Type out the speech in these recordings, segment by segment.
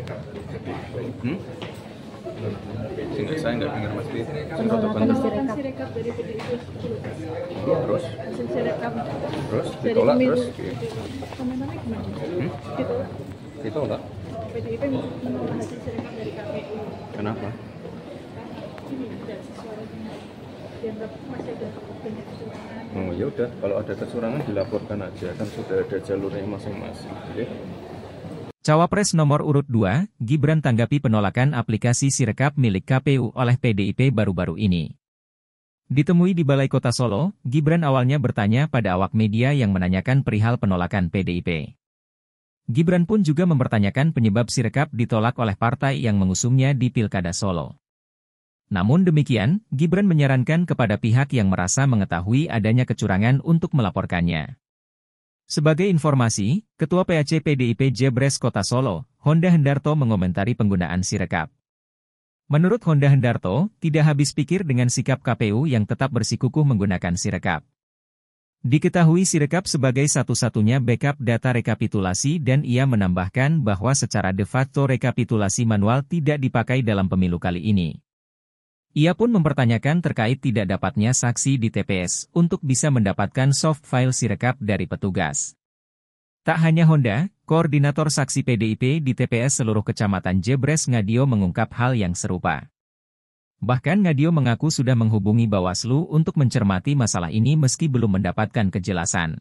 Hmm? Sehingga saya nggak dengar kan kan kan Terus? Terus? Ditolak terus? Hmm? Kenapa? Ini Oh ya udah, kalau ada kecurangan dilaporkan aja kan sudah ada jalurnya masing-masing. Cawapres nomor urut 2, Gibran tanggapi penolakan aplikasi Sirekap milik KPU oleh PDIP baru-baru ini. Ditemui di Balai Kota Solo, Gibran awalnya bertanya pada awak media yang menanyakan perihal penolakan PDIP. Gibran pun juga mempertanyakan penyebab Sirekap ditolak oleh partai yang mengusungnya di Pilkada Solo. Namun demikian, Gibran menyarankan kepada pihak yang merasa mengetahui adanya kecurangan untuk melaporkannya. Sebagai informasi, Ketua PAC PDIP Jebres Kota Solo, Honda Hendarto mengomentari penggunaan Sirekap. Menurut Honda Hendarto, tidak habis pikir dengan sikap KPU yang tetap bersikukuh menggunakan Sirekap. Diketahui Sirekap sebagai satu-satunya backup data rekapitulasi dan ia menambahkan bahwa secara de facto rekapitulasi manual tidak dipakai dalam pemilu kali ini. Ia pun mempertanyakan terkait tidak dapatnya saksi di TPS untuk bisa mendapatkan soft file sirekap dari petugas. Tak hanya Honda, koordinator saksi PDIP di TPS seluruh kecamatan Jebres Ngadio mengungkap hal yang serupa. Bahkan Ngadio mengaku sudah menghubungi Bawaslu untuk mencermati masalah ini meski belum mendapatkan kejelasan.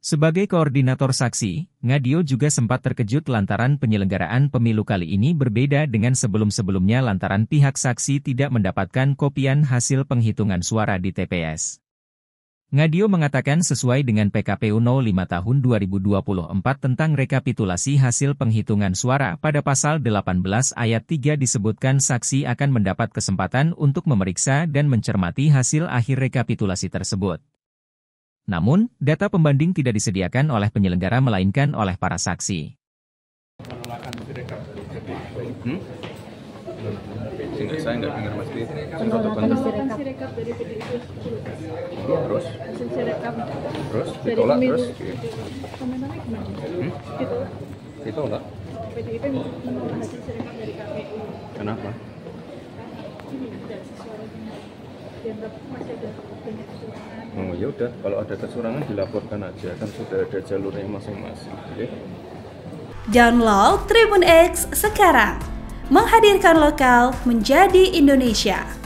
Sebagai koordinator saksi, Ngadio juga sempat terkejut lantaran penyelenggaraan pemilu kali ini berbeda dengan sebelum-sebelumnya lantaran pihak saksi tidak mendapatkan kopian hasil penghitungan suara di TPS. Ngadio mengatakan sesuai dengan PKPU 05 tahun 2024 tentang rekapitulasi hasil penghitungan suara pada pasal 18 ayat 3 disebutkan saksi akan mendapat kesempatan untuk memeriksa dan mencermati hasil akhir rekapitulasi tersebut. Namun, data pembanding tidak disediakan oleh penyelenggara melainkan oleh para saksi. saya nggak dengar Mas Tri. Terus? Terus? Ditolak terus? Hmm? Ditolak. Kenapa? Oh ya udah, kalau ada kecurangan dilaporkan aja kan sudah ada jalurnya masing-masing. Okay? Download Tribun X sekarang, menghadirkan lokal menjadi Indonesia.